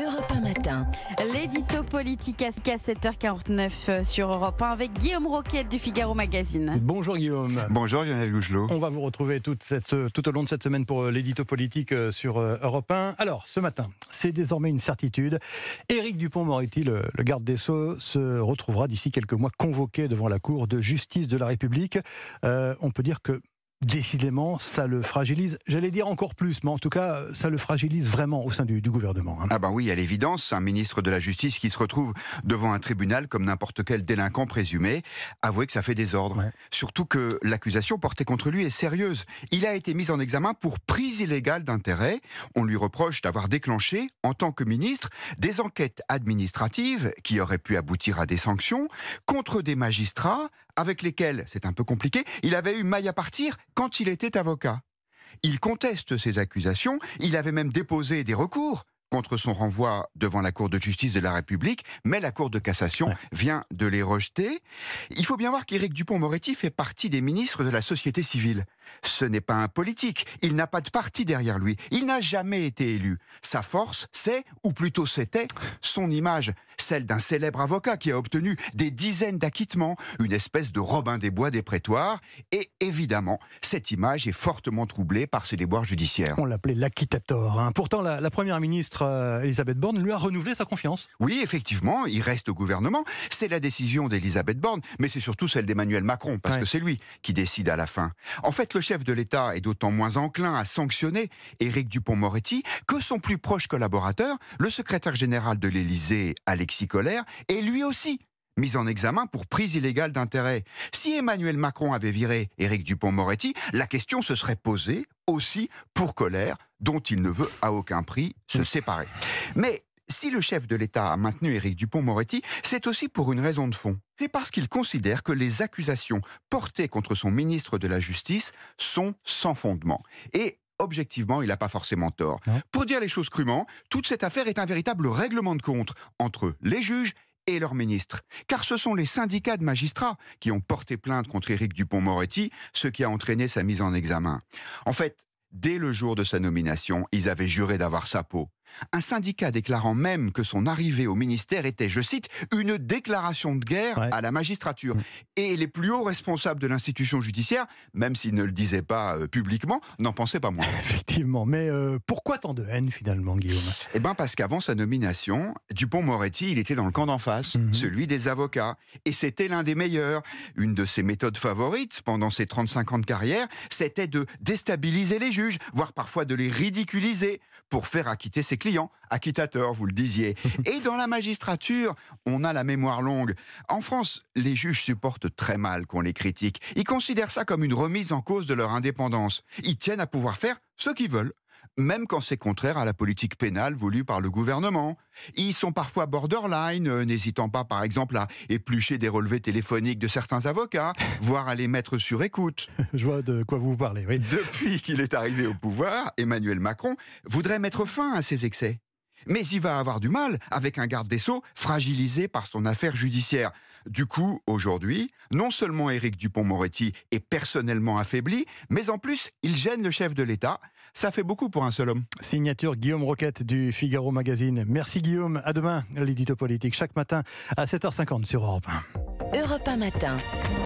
Europe 1 matin. L'édito politique à 7h49 euh, sur Europe 1 avec Guillaume Roquette du Figaro Magazine. Bonjour Guillaume. Bonjour Lionel Gougelot. On va vous retrouver euh, tout au long de cette semaine pour euh, l'édito politique sur Europe 1. Alors, ce matin, c'est désormais une certitude. Éric Dupont-Moretti, le, garde des Sceaux, se retrouvera d'ici quelques mois convoqué devant la Cour de justice de la République. on peut dire que Décidément, ça le fragilise. J'allais dire encore plus, mais en tout cas, ça le fragilise vraiment au sein du, gouvernement. Hein. Ah ben oui, à l'évidence, un ministre de la Justice qui se retrouve devant un tribunal comme n'importe quel délinquant présumé, avouez que ça fait désordre. Surtout que l'accusation portée contre lui est sérieuse. Il a été mis en examen pour prise illégale d'intérêt. On lui reproche d'avoir déclenché, en tant que ministre, des enquêtes administratives qui auraient pu aboutir à des sanctions contre des magistrats avec lesquels, c'est un peu compliqué, il avait eu maille à partir quand il était avocat. Il conteste ces accusations, il avait même déposé des recours contre son renvoi devant la Cour de justice de la République, mais la Cour de cassation vient de les rejeter. Il faut bien voir qu'Éric Dupont-Moretti fait partie des ministres de la société civile. Ce n'est pas un politique, il n'a pas de parti derrière lui, il n'a jamais été élu. Sa force, c'est, ou plutôt c'était, son image, celle d'un célèbre avocat qui a obtenu des dizaines d'acquittements, une espèce de Robin des Bois des prétoires, et évidemment, cette image est fortement troublée par ses déboires judiciaires. On l'appelait l'acquittator. Hein. Pourtant, la, Première ministre euh, Elisabeth Borne lui a renouvelé sa confiance. Oui, effectivement, il reste au gouvernement. C'est la décision d'Elisabeth Borne, mais c'est surtout celle d'Emmanuel Macron, parce que c'est lui qui décide à la fin. En fait, le chef de l'État est d'autant moins enclin à sanctionner Éric Dupont-Moretti que son plus proche collaborateur, le secrétaire général de l'Élysée, Alexis Colère, est lui aussi mis en examen pour prise illégale d'intérêt. Si Emmanuel Macron avait viré Éric Dupont-Moretti, la question se serait posée aussi pour Colère, dont il ne veut à aucun prix se séparer. Mais si le chef de l'État a maintenu Éric Dupont-Moretti, c'est aussi pour une raison de fond. et parce qu'il considère que les accusations portées contre son ministre de la Justice sont sans fondement. Et objectivement, il n'a pas forcément tort. Pour dire les choses crûment, toute cette affaire est un véritable règlement de compte entre les juges et leurs ministres. Car ce sont les syndicats de magistrats qui ont porté plainte contre Éric Dupont-Moretti, ce qui a entraîné sa mise en examen. En fait, dès le jour de sa nomination, ils avaient juré d'avoir sa peau un syndicat déclarant même que son arrivée au ministère était, je cite, une déclaration de guerre à la magistrature. Mm. Et les plus hauts responsables de l'institution judiciaire, même s'ils ne le disaient pas euh, publiquement, n'en pensaient pas moins. Effectivement, mais euh, pourquoi tant de haine finalement, Guillaume Eh bien parce qu'avant sa nomination, Dupont-Moretti, il était dans le camp d'en face, mhm. celui des avocats. Et c'était l'un des meilleurs. Une de ses méthodes favorites pendant ses 35 ans de carrière, c'était de déstabiliser les juges, voire parfois de les ridiculiser, pour faire acquitter ses Client, acquittateur, vous le disiez. Et dans la magistrature, on a la mémoire longue. En France, les juges supportent très mal qu'on les critique. Ils considèrent ça comme une remise en cause de leur indépendance. Ils tiennent à pouvoir faire ce qu'ils veulent même quand c'est contraire à la politique pénale voulue par le gouvernement. Ils sont parfois borderline, euh, n'hésitant pas par exemple à éplucher des relevés téléphoniques de certains avocats, voire à les mettre sur écoute. Je vois de quoi vous parlez, oui. Depuis qu'il est arrivé au pouvoir, Emmanuel Macron voudrait mettre fin à ces excès. Mais il va avoir du mal avec un garde des sceaux fragilisé par son affaire judiciaire. Du coup, aujourd'hui, non seulement Éric Dupont-Moretti est personnellement affaibli, mais en plus, il gêne le chef de l'État. Ça fait beaucoup pour un seul homme. Signature Guillaume Roquette du Figaro Magazine. Merci Guillaume. À demain, l'édito politique, chaque matin à 7h50 sur Europe 1. Europe 1 matin.